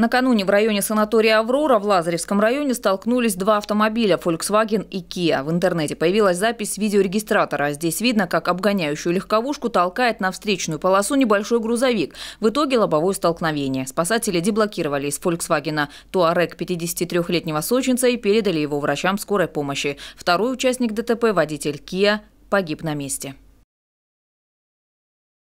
Накануне в районе санатория «Аврора» в Лазаревском районе столкнулись два автомобиля Volkswagen и Kia. В интернете появилась запись видеорегистратора. Здесь видно, как обгоняющую легковушку толкает на встречную полосу небольшой грузовик. В итоге лобовое столкновение. Спасатели деблокировали из Volkswagen Туарек 53-летнего сочинца и передали его врачам скорой помощи. Второй участник ДТП, водитель Kia, погиб на месте.